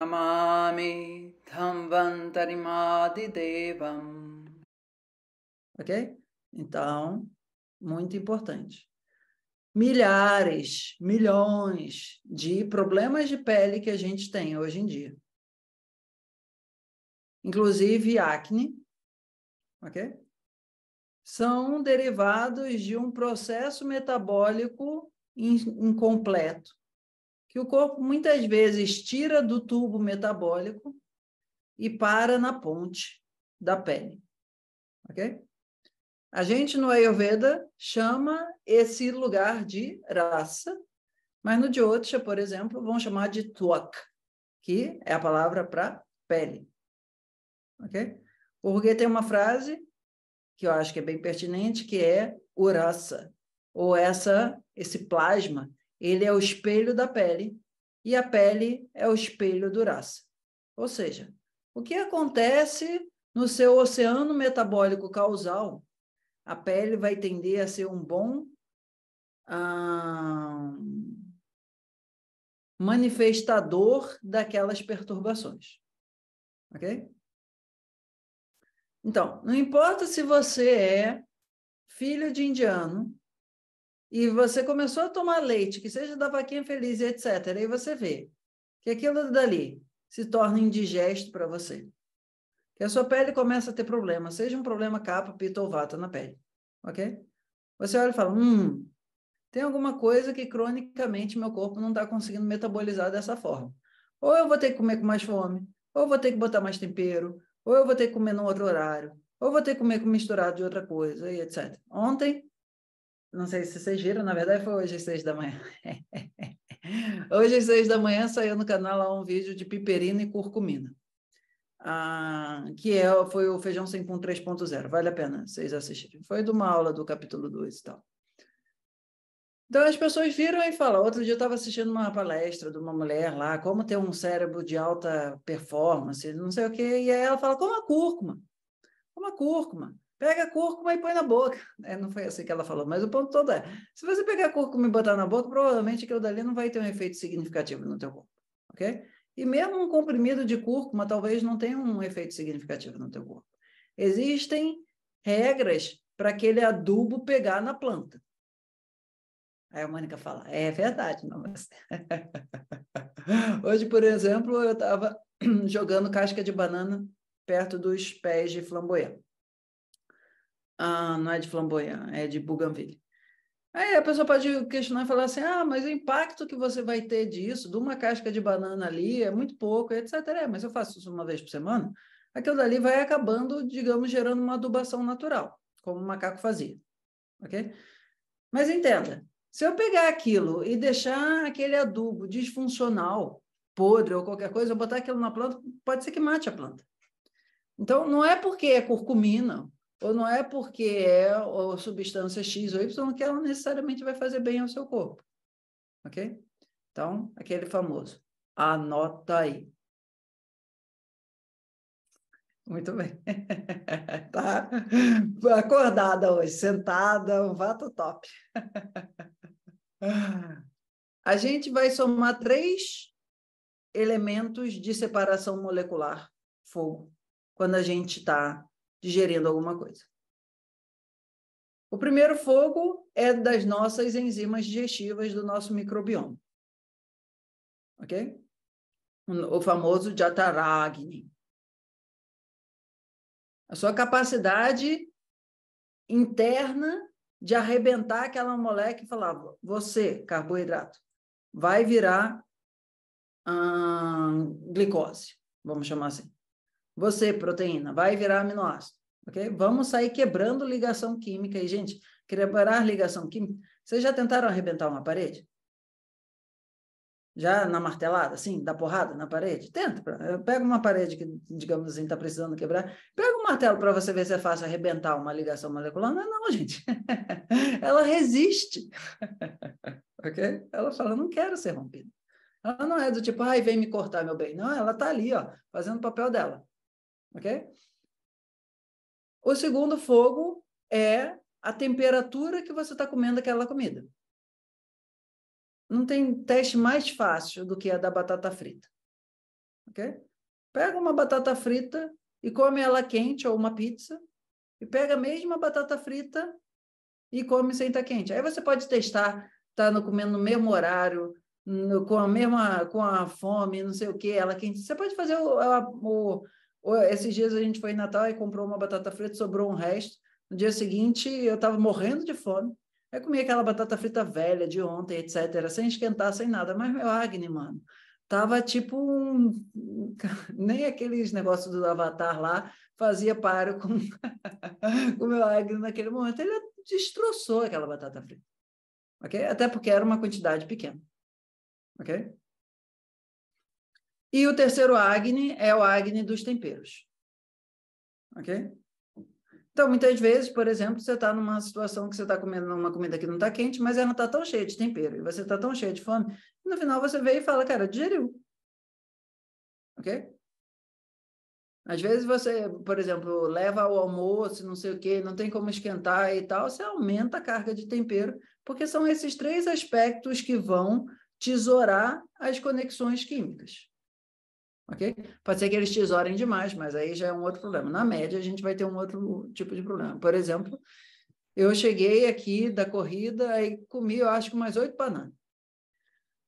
Namami Dhamvantarimadhidevam. Ok? Então, muito importante. Milhares, milhões de problemas de pele que a gente tem hoje em dia. Inclusive acne, ok? São derivados de um processo metabólico incompleto que o corpo muitas vezes tira do tubo metabólico e para na ponte da pele. Ok? A gente no Ayurveda chama esse lugar de raça, mas no Jyotisha, por exemplo, vão chamar de tuak, que é a palavra para pele. Ok? Porque tem uma frase que eu acho que é bem pertinente, que é o raça, ou essa esse plasma ele é o espelho da pele e a pele é o espelho do raça. Ou seja, o que acontece no seu oceano metabólico causal, a pele vai tender a ser um bom ah, manifestador daquelas perturbações. Ok? Então, não importa se você é filho de indiano, e você começou a tomar leite, que seja da vaquinha feliz, etc., aí você vê que aquilo dali se torna indigesto para você. Que a sua pele começa a ter problema, seja um problema capa, pita ou vata na pele. Ok? Você olha e fala: hum, tem alguma coisa que cronicamente meu corpo não está conseguindo metabolizar dessa forma. Ou eu vou ter que comer com mais fome, ou eu vou ter que botar mais tempero, ou eu vou ter que comer num outro horário, ou eu vou ter que comer com misturado de outra coisa, e etc. Ontem não sei se vocês viram, na verdade foi hoje às seis da manhã. hoje às seis da manhã saiu no canal um vídeo de piperina e curcumina, ah, que é, foi o Feijão Sem Pum 3.0. Vale a pena vocês assistirem. Foi de uma aula do capítulo 2 e tal. Então as pessoas viram e falam. Outro dia eu estava assistindo uma palestra de uma mulher lá, como ter um cérebro de alta performance, não sei o quê, e aí ela fala, como a cúrcuma. Como a cúrcuma pega a cúrcuma e põe na boca. É, não foi assim que ela falou, mas o ponto todo é, se você pegar a cúrcuma e botar na boca, provavelmente aquilo dali não vai ter um efeito significativo no teu corpo, ok? E mesmo um comprimido de cúrcuma talvez não tenha um efeito significativo no teu corpo. Existem regras para aquele adubo pegar na planta. Aí a Mônica fala, é verdade, não, mas... Hoje, por exemplo, eu estava jogando casca de banana perto dos pés de flamboyant. Ah, não é de Flamboyant, é de Bougainville. Aí a pessoa pode questionar e falar assim: ah, mas o impacto que você vai ter disso, de uma casca de banana ali, é muito pouco, etc. É, mas eu faço isso uma vez por semana, aquilo dali vai acabando, digamos, gerando uma adubação natural, como o macaco fazia. Ok? Mas entenda, se eu pegar aquilo e deixar aquele adubo disfuncional, podre ou qualquer coisa, eu botar aquilo na planta, pode ser que mate a planta. Então, não é porque é curcumina, ou não é porque é a substância X ou Y que ela necessariamente vai fazer bem ao seu corpo. Ok? Então, aquele famoso. Anota aí. Muito bem. tá acordada hoje, sentada, um vato top. A gente vai somar três elementos de separação molecular, fogo, quando a gente está digerindo alguma coisa. O primeiro fogo é das nossas enzimas digestivas do nosso microbioma. Ok? O famoso Jataragni. A sua capacidade interna de arrebentar aquela moleque e falar: você, carboidrato, vai virar hum, glicose, vamos chamar assim. Você, proteína, vai virar aminoácido. Ok? Vamos sair quebrando ligação química. E, gente, quebrar ligação química. Vocês já tentaram arrebentar uma parede? Já na martelada, assim, da porrada na parede? Tenta. Eh, pega uma parede que, digamos assim, está precisando quebrar. Pega um martelo para você ver se é fácil arrebentar uma ligação molecular. Não, é não, gente. Ela resiste. ok? Ela fala, não quero ser rompida. Ela não é do tipo, ai, vem me cortar, meu bem. Não, ela está ali, ó, fazendo o papel dela ok? O segundo fogo é a temperatura que você está comendo aquela comida. Não tem teste mais fácil do que a da batata frita, ok? Pega uma batata frita e come ela quente ou uma pizza e pega a mesma batata frita e come sem estar tá quente. Aí você pode testar, tá no, comendo no mesmo horário, com a mesma, com a fome, não sei o que, ela quente. Você pode fazer o, o, esses dias a gente foi em Natal e comprou uma batata frita, sobrou um resto. No dia seguinte eu estava morrendo de fome. Eu comi aquela batata frita velha de ontem, etc., sem esquentar, sem nada. Mas meu Agni, mano, tava tipo um. Nem aqueles negócios do Avatar lá fazia paro com o meu Agni naquele momento. Ele destroçou aquela batata frita. Okay? Até porque era uma quantidade pequena. ok? E o terceiro Agni é o Agni dos temperos. Ok? Então, muitas vezes, por exemplo, você está numa situação que você está comendo uma comida que não está quente, mas ela está tão cheia de tempero e você está tão cheio de fome, no final você vê e fala, cara, digeriu. Ok? Às vezes você, por exemplo, leva ao almoço, não sei o quê, não tem como esquentar e tal, você aumenta a carga de tempero, porque são esses três aspectos que vão tesourar as conexões químicas ok? Pode ser que eles tesourem demais, mas aí já é um outro problema. Na média, a gente vai ter um outro tipo de problema. Por exemplo, eu cheguei aqui da corrida aí comi, eu acho que umas oito bananas.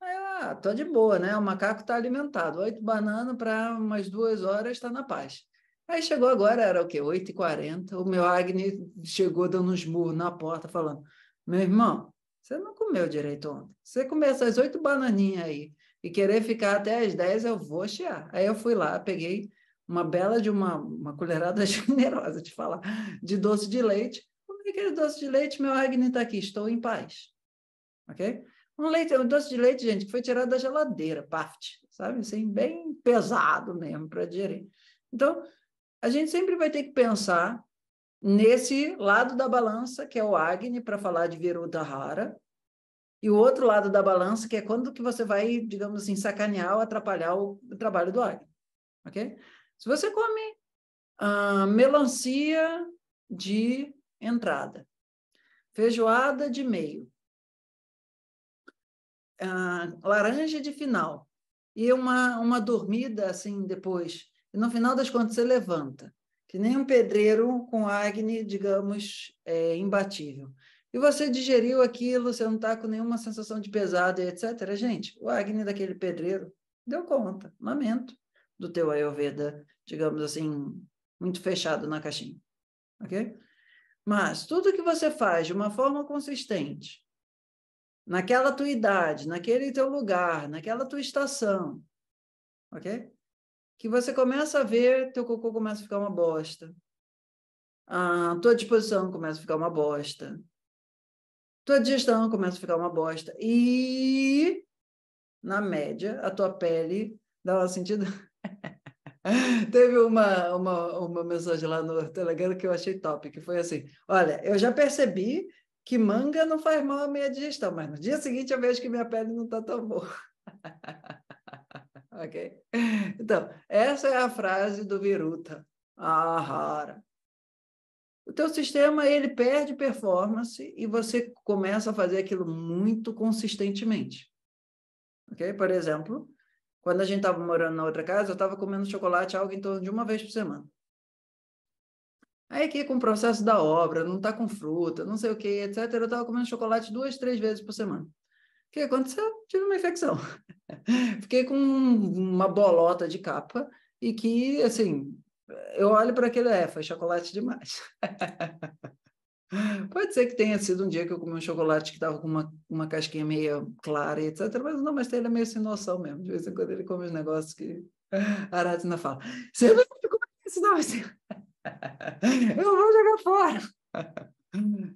ah, tô de boa, né? O macaco está alimentado. Oito bananas para umas duas horas está na paz. Aí chegou agora, era o quê? 8h40. O meu Agni chegou dando uns murros na porta, falando: Meu irmão, você não comeu direito ontem. Você comeu essas oito bananinhas aí e querer ficar até as 10, eu vou chiar. Aí eu fui lá, peguei uma bela de uma, uma colherada generosa, te falar, de doce de leite. Como é Aquele doce de leite, meu Agni está aqui, estou em paz. Ok? Um, leite, um doce de leite, gente, que foi tirado da geladeira, parte, sabe? Assim, bem pesado mesmo para digerir. Então, a gente sempre vai ter que pensar nesse lado da balança, que é o Agni, para falar de viruta rara. E o outro lado da balança, que é quando que você vai, digamos assim, sacanear ou atrapalhar o, o trabalho do águia, ok? Se você come ah, melancia de entrada, feijoada de meio, ah, laranja de final e uma, uma dormida assim depois, e no final das contas você levanta, que nem um pedreiro com Agni digamos, é, imbatível. E você digeriu aquilo, você não está com nenhuma sensação de pesado etc. Gente, o Agni daquele pedreiro deu conta, lamento, do teu Ayurveda, digamos assim, muito fechado na caixinha. Ok? Mas tudo que você faz de uma forma consistente, naquela tua idade, naquele teu lugar, naquela tua estação, ok? Que você começa a ver teu cocô começa a ficar uma bosta, a tua disposição começa a ficar uma bosta, tua digestão começa a ficar uma bosta. E, na média, a tua pele dá um sentido. Teve uma, uma, uma mensagem lá no Telegram que eu achei top, que foi assim: Olha, eu já percebi que manga não faz mal à minha digestão, mas no dia seguinte eu vejo que minha pele não está tão boa. ok? Então, essa é a frase do Viruta. rara o teu sistema ele perde performance e você começa a fazer aquilo muito consistentemente. Ok? Por exemplo, quando a gente estava morando na outra casa, eu estava comendo chocolate algo em torno de uma vez por semana. Aí aqui com o processo da obra, não está com fruta, não sei o que, etc. Eu estava comendo chocolate duas, três vezes por semana. O que aconteceu? Tive uma infecção. Fiquei com uma bolota de capa e que, assim, eu olho para aquilo, é, foi chocolate demais. Pode ser que tenha sido um dia que eu comi um chocolate que estava com uma, uma casquinha meio clara, etc. Mas não, mas ele é meio sem noção mesmo. De vez em quando ele come uns negócios que a Aratina fala: Você não ficou isso, não, você... eu vou jogar fora.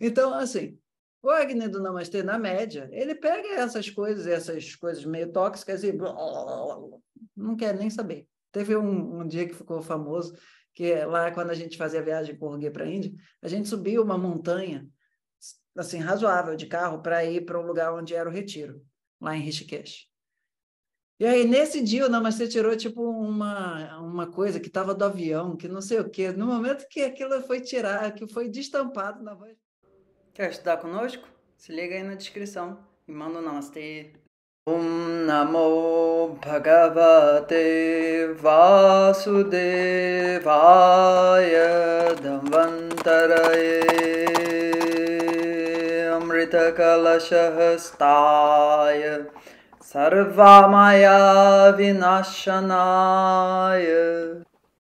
Então, assim, o Agni do Namastê, na média, ele pega essas coisas, essas coisas meio tóxicas e não quer nem saber. Teve um, um dia que ficou famoso, que é lá quando a gente fazia a viagem com o Rogue para a Índia, a gente subiu uma montanha, assim, razoável de carro, para ir para um lugar onde era o retiro, lá em Rishikesh. E aí, nesse dia, o Namastê tirou, tipo, uma, uma coisa que estava do avião, que não sei o quê. No momento que aquilo foi tirar, que foi destampado na voz. Quer estudar conosco? Se liga aí na descrição e manda o um Namastê. ॐ नमो भगवते वासुदेवाय धन्वन्तरये अमृतकलशहस्ताय सर्वमायाविनाशनाय